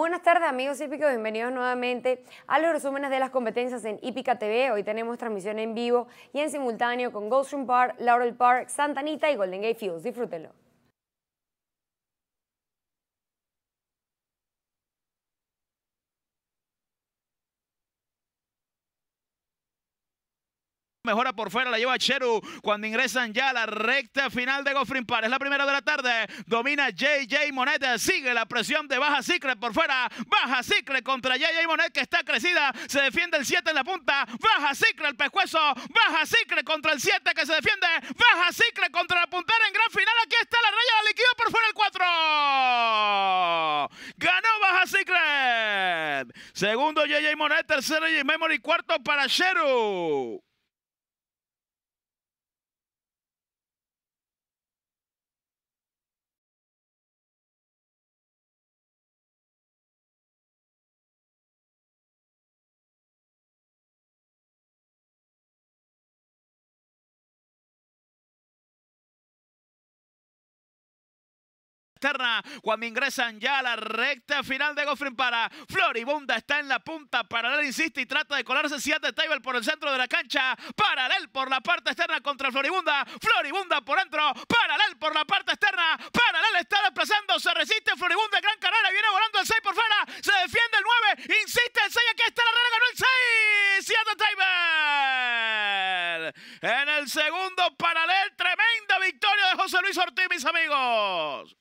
Buenas tardes amigos hípicos, bienvenidos nuevamente a los resúmenes de las competencias en Hípica TV. Hoy tenemos transmisión en vivo y en simultáneo con Goldstream Park, Laurel Park, Santa Anita y Golden Gate Fields. Disfrútenlo. mejora por fuera, la lleva Cheru. Cuando ingresan ya a la recta final de Goffrin Par, es la primera de la tarde. Domina JJ Monet, sigue la presión de Baja Cicle por fuera. Baja Cicle contra JJ Monet que está crecida, se defiende el 7 en la punta. Baja Cicle el pescuezo, Baja Cicle contra el 7 que se defiende. Baja Cicle contra la puntera en gran final. Aquí está la raya, la liquida por fuera el 4. Ganó Baja Secret. Segundo JJ Monet, tercero J Memory, cuarto para Cheru. externa cuando ingresan ya a la recta final de Goffrin para Floribunda está en la punta, Paralel insiste y trata de colarse Siete Table por el centro de la cancha, Paralel por la parte externa contra Floribunda, Floribunda por dentro, Paralel por la parte externa, Paralel está desplazando, se resiste Floribunda, gran carrera, viene volando el 6 por fuera, se defiende el 9, insiste el 6, aquí está la regla, ganó el 6, Siete Table. En el segundo Paralel, tremenda victoria de José Luis Ortiz, mis amigos.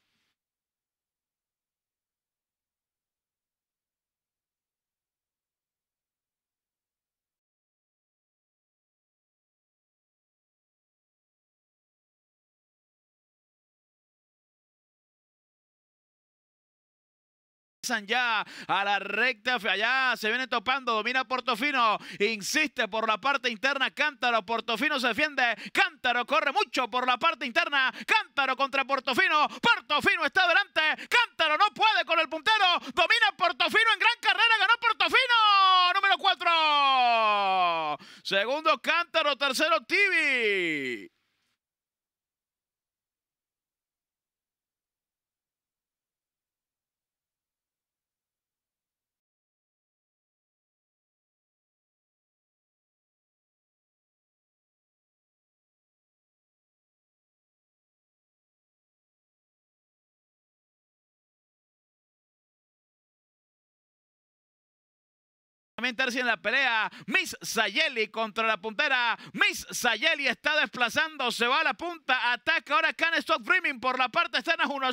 ya a la recta. Allá se viene topando, domina Portofino, insiste por la parte interna. Cántaro, Portofino se defiende. Cántaro corre mucho por la parte interna. Cántaro contra Portofino. Portofino está adelante Cántaro no puede con el puntero. Domina Portofino en gran carrera. Ganó Portofino. Número 4. Segundo Cántaro. Tercero Tibi. meterse en la pelea. Miss Sayeli contra la puntera. Miss Sayeli está desplazando, se va a la punta. Ataca ahora Can Stock por la parte externa junto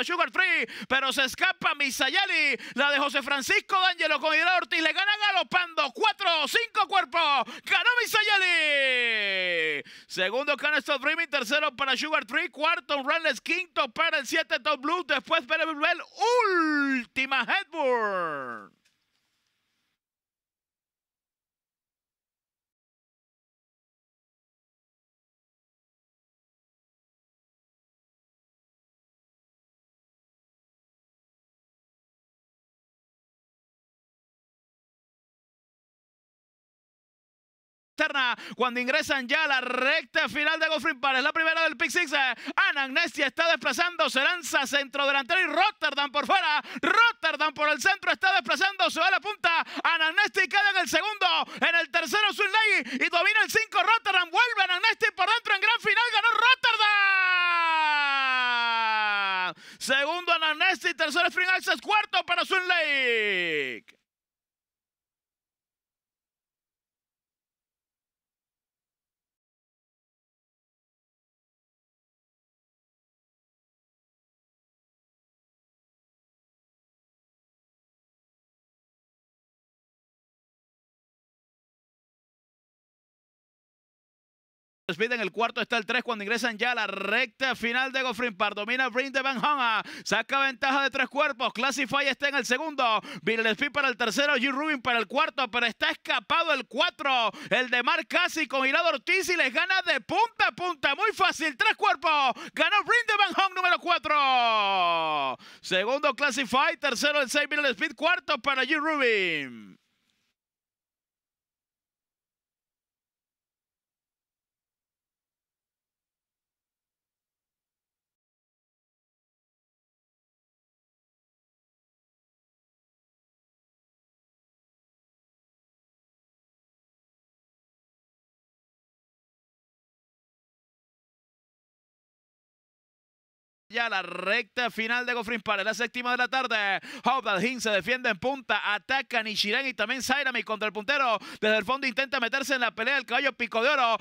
a Sugar Free. Pero se escapa Miss Sayeli. La de José Francisco D'Angelo con el Ortiz. Le gana galopando. Cuatro, cinco cuerpos. Ganó Miss Sayeli. Segundo Can Dreaming, Tercero para Sugar Free. Cuarto Runless. Quinto para el 7 Top Blue. Después para el última Headboard. Cuando ingresan ya a la recta final de Goffrey para es la primera del pick six. Eh. Anagnesti está desplazando, se lanza centro delantero y Rotterdam por fuera. Rotterdam por el centro está desplazando, se va a la punta. Anagnesti queda en el segundo, en el tercero Swinley y domina el 5 Rotterdam. Vuelve Anagnesti por dentro en gran final, ganó Rotterdam. Segundo Anagnesti. tercero final. Access, cuarto para Swinley. Speed en el cuarto está el 3 cuando ingresan ya a la recta final de Goffrin Park. Domina Brin de Van Saca ventaja de tres cuerpos. Classify está en el segundo. Bill Speed para el tercero. G. Rubin para el cuarto. Pero está escapado el 4. El de Mar Casi con Hilado Ortiz y les gana de punta a punta. Muy fácil. Tres cuerpos. Ganó Brin Van Hong número 4. Segundo Classify. Tercero el 6 Bill Speed. Cuarto para G. Rubin. Ya la recta final de Gofrin para la séptima de la tarde. Hinn se defiende en punta, ataca Nishiran y también Sairami contra el puntero. Desde el fondo intenta meterse en la pelea del caballo Pico de Oro.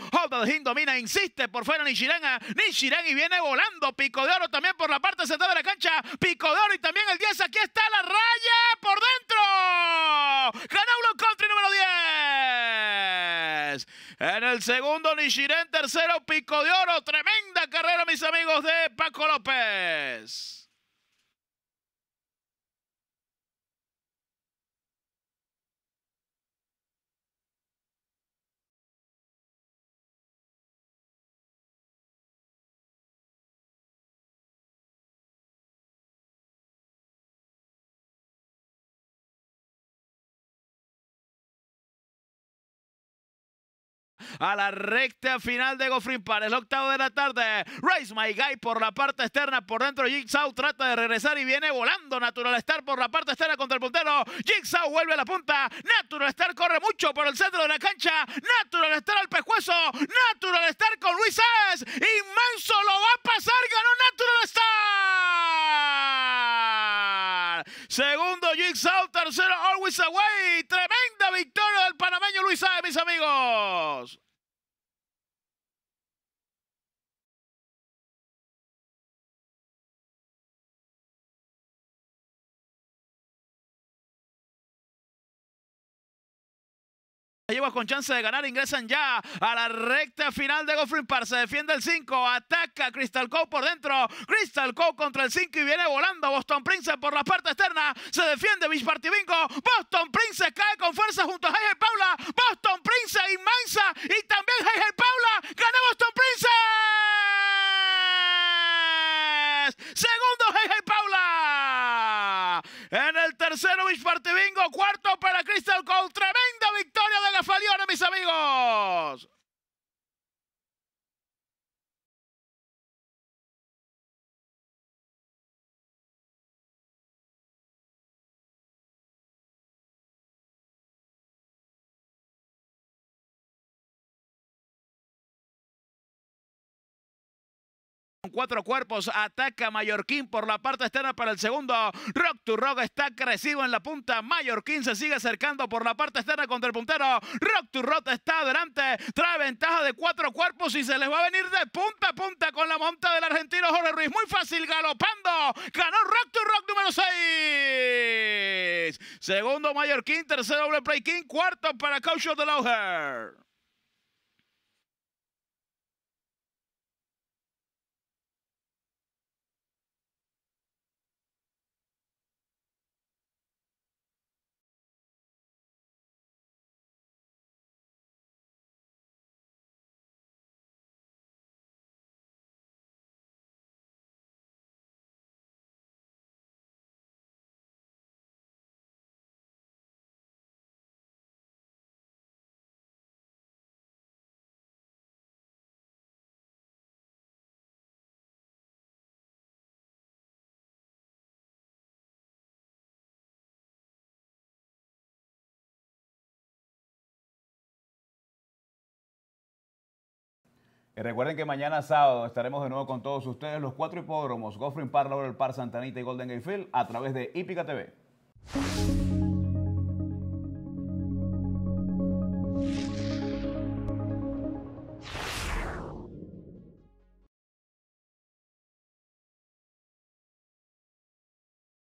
domina, insiste por fuera Nishiren. Nishiran y viene volando Pico de Oro también por la parte central de la cancha. Pico de Oro y también el 10. Aquí está la raya por dentro. En el segundo, Nishiren, Tercero, Pico de Oro. Tremenda carrera, mis amigos de Paco López. a la recta final de Goffrin para el octavo de la tarde. Race My Guy por la parte externa, por dentro Jigsaw trata de regresar y viene volando Natural Star por la parte externa contra el puntero. Jigsaw vuelve a la punta. Natural Star corre mucho por el centro de la cancha. Natural Star al pescuezo. Natural Star con Luis Sáez. Inmenso lo va a pasar. Ganó Natural Star. Segundo Jigsaw, tercero Always Away. Tres victoria del panameño Luis Sáenz, mis amigos. Lleva con chance de ganar. Ingresan ya a la recta final de Go Park. Se defiende el 5. Ataca Crystal Cow por dentro. Crystal Cow contra el 5 y viene volando Boston Prince por la parte externa. Se defiende Beach Party Bingo. Boston Prince cae con fuerza junto a Heige Paula. Boston Prince e inmensa. Y también Heige Paula. Gana Boston Prince. Segundo Heige Paula. En el tercero Beach Party Bingo. Cuarto para Crystal Cow. Fallaron mis amigos. Con cuatro cuerpos ataca Mallorquín por la parte externa para el segundo. Rock to Rock está crecido en la punta. Mallorquín se sigue acercando por la parte externa contra el puntero. Rock to Rock está adelante. Trae ventaja de cuatro cuerpos y se les va a venir de punta a punta con la monta del argentino Jorge Ruiz. Muy fácil galopando. Ganó Rock to Rock número 6. Segundo Mallorquín, tercero doble play king, cuarto para Caucho de Lauger. recuerden que mañana sábado estaremos de nuevo con todos ustedes los cuatro hipódromos, Goffrin Park, Laurel Park, Santanita y Golden Gate Field a través de Ipica TV.